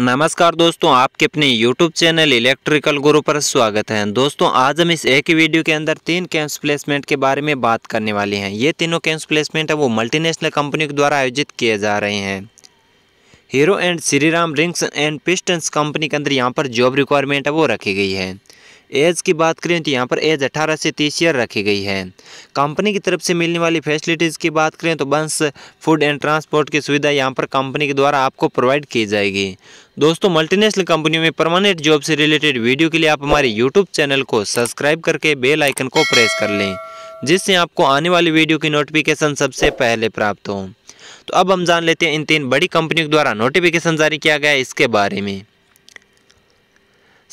नमस्कार दोस्तों आपके अपने YouTube चैनल इलेक्ट्रिकल गुरु पर स्वागत है दोस्तों आज हम इस एक ही वीडियो के अंदर तीन कैंप्स प्लेसमेंट के बारे में बात करने वाले हैं ये तीनों कैंप्स प्लेसमेंट है वो मल्टीनेशनल कंपनी के द्वारा आयोजित किए जा रहे हैं Hero and Shriram rings and pistons company के अंदर यहाँ पर जॉब रिक्वायरमेंट है वो रखी गई है एज की बात करें तो यहाँ पर एज 18 से 30 ईयर रखी गई है कंपनी की तरफ से मिलने वाली फैसिलिटीज़ की बात करें तो बंस फूड एंड ट्रांसपोर्ट की सुविधा यहाँ पर कंपनी के द्वारा आपको प्रोवाइड की जाएगी दोस्तों मल्टीनेशनल कंपनियों में परमानेंट जॉब से रिलेटेड वीडियो के लिए आप हमारे यूट्यूब चैनल को सब्सक्राइब करके बेल आइकन को प्रेस कर लें जिससे आपको आने वाली वीडियो की नोटिफिकेशन सबसे पहले प्राप्त हो तो अब हम जान लेते हैं इन तीन बड़ी कंपनियों के द्वारा नोटिफिकेशन जारी किया गया इसके बारे में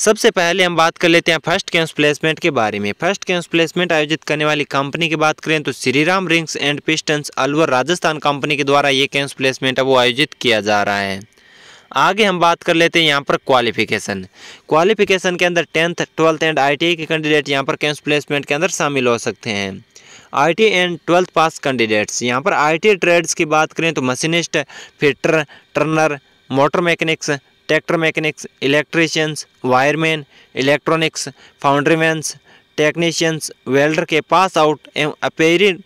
सबसे पहले हम बात कर लेते हैं फर्स्ट कैंस प्लेसमेंट के बारे में फर्स्ट कैंस प्लेसमेंट आयोजित करने वाली कंपनी की बात करें तो Shriram rings and pistons Alwar Rajasthan company के द्वारा ये कैंस प्लेसमेंट है वो आयोजित किया जा रहा है आगे हम बात कर लेते हैं यहाँ पर क्वालिफिकेशन क्वालिफिकेशन के अंदर टेंथ ट्वेल्थ एंड आई के कैंडिडेट यहाँ पर कैंस प्लेसमेंट के अंदर शामिल हो सकते हैं टी एंड ट्वेल्थ पास कैंडिडेट्स यहाँ पर आई ट्रेड्स की बात करें तो machinist fitter turner motor mechanics tractor mechanics electricians wireman electronics foundrymen technicians welder के पास आउट एवं अपेरिन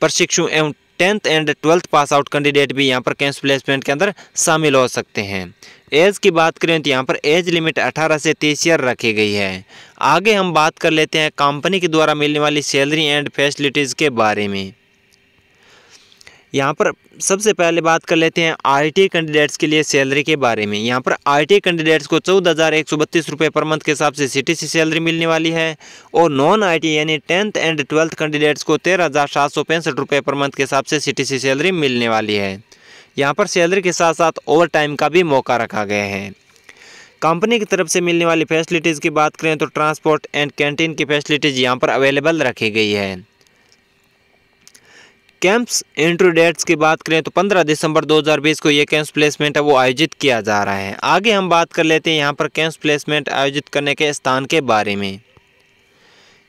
प्रशिक्षु एवं tenth and twelfth pass out candidate भी यहाँ पर कैंस प्लेसमेंट के अंदर शामिल हो सकते हैं एज की बात करें तो यहाँ पर एज लिमिट 18 से 30 ईयर रखी गई है आगे हम बात कर लेते हैं कंपनी के द्वारा मिलने वाली सैलरी एंड फैसिलिटीज़ के बारे में यहाँ पर सबसे पहले बात कर लेते हैं टी कैंडिडेट्स के लिए सैलरी के बारे में यहाँ पर टी कैंडिडेट्स को चौदह हज़ार एक सौ बत्तीस रुपये पर मंथ के हिसाब से सी सैलरी मिलने वाली है और नॉन टी यानी टेंथ एंड ट्वेल्थ कैंडिडेट्स को तेरह हज़ार सात सौ पैंसठ रुपये पर मंथ के हिसाब से सी सैलरी मिलने वाली है यहाँ पर सैलरी के साथ साथ ओवर टाइम का भी मौका रखा गया है कंपनी की तरफ से मिलने वाली फैसिलिटीज़ की बात करें तो ट्रांसपोर्ट एंड कैंटीन की फैसिलिटीज़ यहाँ पर अवेलेबल रखी गई है कैंप्स इंट्रू डेट्स की बात करें तो 15 दिसंबर 2020 को ये कैंप्स प्लेसमेंट है वो आयोजित किया जा रहा है आगे हम बात कर लेते हैं यहाँ पर कैंप्स प्लेसमेंट आयोजित करने के स्थान के बारे में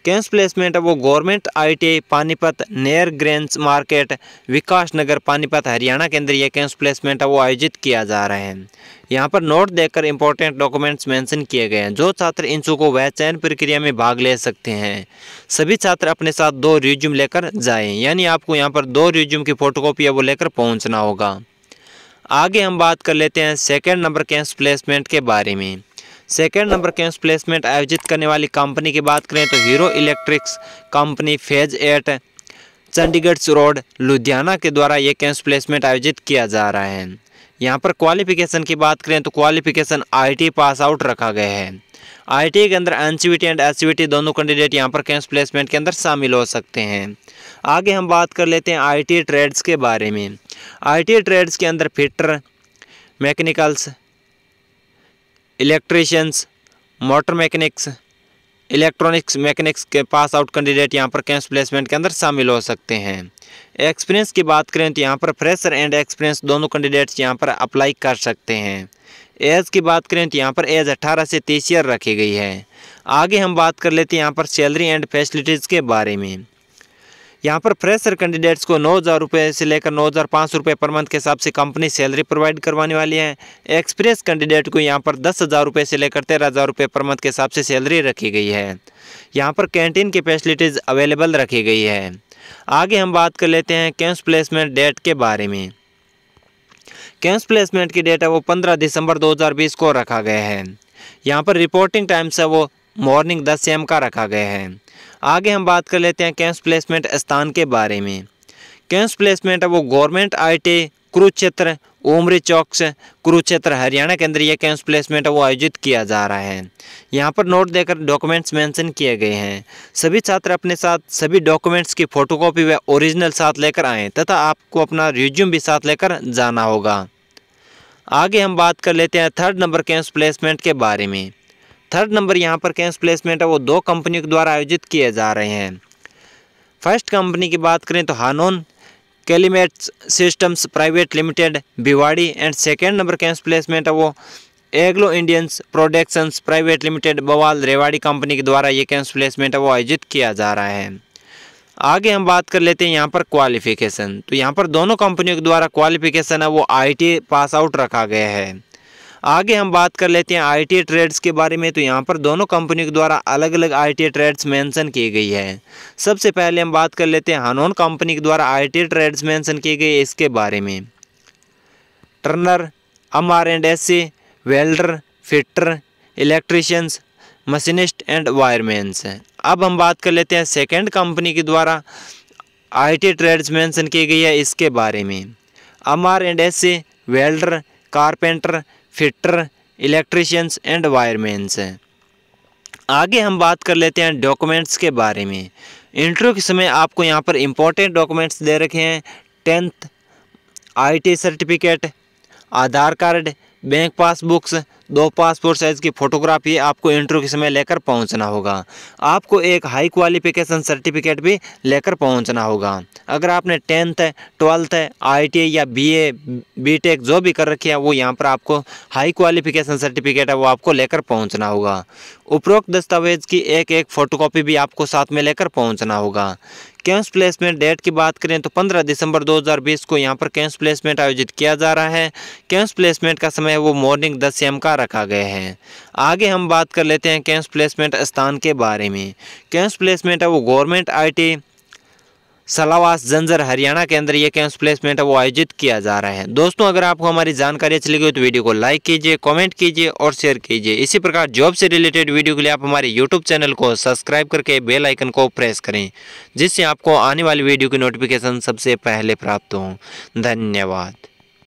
कैंस प्लेसमेंट है वो government ITI Panipat near grains market Vikas Nagar Panipat Haryana के अंदर ये कैंस प्लेसमेंट है वो आयोजित किया जा रहा है यहाँ पर नोट देकर इंपॉर्टेंट डॉक्यूमेंट्स मेंशन किए गए हैं जो छात्र इन को वह चयन प्रक्रिया में भाग ले सकते हैं सभी छात्र अपने साथ दो रिज्यूम लेकर जाएँ यानी आपको यहाँ पर दो रिज्यूम की फोटोकॉपी वो लेकर पहुँचना होगा आगे हम बात कर लेते हैं सेकेंड नंबर कैंस प्लेसमेंट के बारे में सेकेंड नंबर के प्लेसमेंट आयोजित करने वाली कंपनी की बात करें तो Hero electrics company phase eight Chandigarh road Ludhiana के द्वारा ये कैंस प्लेसमेंट आयोजित किया जा रहा है यहाँ पर क्वालिफिकेशन की बात करें तो क्वालिफिकेशन आईटी पास आउट रखा गया है आईटी के अंदर एनसीवीटी एंड एससीवीटी दोनों कैंडिडेट यहाँ पर कैंप्स प्लेसमेंट के अंदर शामिल हो सकते हैं आगे हम बात कर लेते हैं आई ट्रेड्स के बारे में आई ट्रेड्स के अंदर fitter mechanicals electricians motor mechanics electronics mechanics के पास आउट कैंडिडेट यहाँ पर कैंप प्लेसमेंट के अंदर शामिल हो सकते हैं एक्सपीरियंस की बात करें तो यहाँ पर फ्रेशर एंड एक्सपीरियंस दोनों कैंडिडेट्स यहाँ पर अप्लाई कर सकते हैं एज की बात करें तो यहाँ पर एज 18 से 30 ईयर रखी गई है आगे हम बात कर लेते हैं यहाँ पर सैलरी एंड फैसिलिटीज़ के बारे में यहाँ पर फ्रेशर कैंडिडेट्स को नौ हज़ार रुपये से लेकर नौ हज़ार पाँच रुपये पर मंथ के हिसाब से कंपनी सैलरी प्रोवाइड करवाने वाली है एक्सप्रेस कैंडिडेट को यहाँ पर दस हज़ार रुपये से लेकर तेरह हज़ार रुपये पर मंथ के हिसाब से सैलरी रखी गई है यहाँ पर कैंटीन की फैसिलिटीज़ अवेलेबल रखी गई है आगे हम बात कर लेते हैं कैंस प्लेसमेंट डेट के बारे में कैंस प्लेसमेंट की डेट है वो पंद्रह दिसंबर बीस को रखा गया है यहाँ पर रिपोर्टिंग टाइम्स है वो मॉर्निंग दस एम का रखा गया है आगे हम बात कर लेते हैं कैंप्स प्लेसमेंट स्थान के बारे में कैंप्स प्लेसमेंट है वो गवर्नमेंट आई कुरुक्षेत्र चौक से कुरुक्षेत्र हरियाणा के अंदर यह कैंप्स प्लेसमेंट वो आयोजित किया जा रहा है यहाँ पर नोट देकर डॉक्यूमेंट्स मेंशन किए गए हैं सभी छात्र अपने साथ सभी डॉक्यूमेंट्स की फ़ोटोकॉपी व ओरिजिनल साथ लेकर आएँ तथा आपको अपना रिज्यूम भी साथ लेकर जाना होगा आगे हम बात कर लेते हैं थर्ड नंबर कैंप्स प्लेसमेंट के बारे में थर्ड नंबर यहाँ पर कैंस प्लेसमेंट है वो दो कंपनियों के द्वारा आयोजित किए जा रहे हैं फर्स्ट कंपनी की बात करें तो Hanon climates systems private limited Bhiwadi and second number campus placement है वो Anglo Indians productions private limited Bawal Rewari company के द्वारा ये कैंस प्लेसमेंट है वो आयोजित किया जा रहा है आगे हम बात कर लेते हैं यहाँ पर क्वालिफिकेशन तो यहाँ पर दोनों कंपनियों के द्वारा क्वालिफिकेशन है वो आईटी पास आउट रखा गया है आगे हम बात कर लेते हैं आई टी ट्रेड्स के बारे में तो यहाँ पर दोनों कंपनी के द्वारा अलग अलग आई टी ट्रेड्स मैंसन की गई है सबसे पहले हम बात कर लेते हैं हनोन कंपनी के द्वारा आई टी ट्रेड्स मैंसन की गई है इसके बारे में turner M R and S C welder fitter electricians machinist and wiremans हैं अब हम बात कर लेते हैं सेकेंड कंपनी के द्वारा आई टी ट्रेड्स मैंसन की गई है इसके बारे में M R and S C welder carpenter fitter electricians and wiremans हैं आगे हम बात कर लेते हैं डॉक्यूमेंट्स के बारे में इंटरव्यू के समय आपको यहाँ पर इम्पोर्टेंट डॉक्यूमेंट्स दे रखे हैं tenth IT certificate Aadhaar card bank passbooks दो पासपोर्ट साइज़ की फ़ोटोग्राफी आपको इंटरव्यू के समय लेकर पहुंचना होगा आपको एक हाई क्वालिफिकेशन सर्टिफिकेट भी लेकर पहुंचना होगा अगर आपने टेंथ है ट्वेल्थ है टी या बीए बीटेक जो भी कर रखी है वो यहाँ पर आपको हाई क्वालिफिकेशन सर्टिफिकेट है वो आपको लेकर पहुँचना होगा उपरोक्त दस्तावेज़ की एक एक फ़ोटोकॉपी भी आपको साथ में लेकर पहुँचना होगा कैंस प्लेसमेंट डेट की बात करें तो 15 दिसंबर 2020 को यहाँ पर कैंस प्लेसमेंट आयोजित किया जा रहा है कैंस प्लेसमेंट का समय वो मॉर्निंग दस एम का रखा गया है आगे हम बात कर लेते हैं कैंस प्लेसमेंट स्थान के बारे में कैंस प्लेसमेंट है वो गवर्नमेंट आई सलावास जंजर हरियाणा के अंदर ये कैंप प्लेसमेंट है वो आयोजित किया जा रहा है दोस्तों अगर आपको हमारी जानकारी अच्छी लगी हो तो वीडियो को लाइक कीजिए कमेंट कीजिए और शेयर कीजिए इसी प्रकार जॉब से रिलेटेड वीडियो के लिए आप हमारे यूट्यूब चैनल को सब्सक्राइब करके बेल आइकन को प्रेस करें जिससे आपको आने वाली वीडियो की नोटिफिकेशन सबसे पहले प्राप्त हों धन्यवाद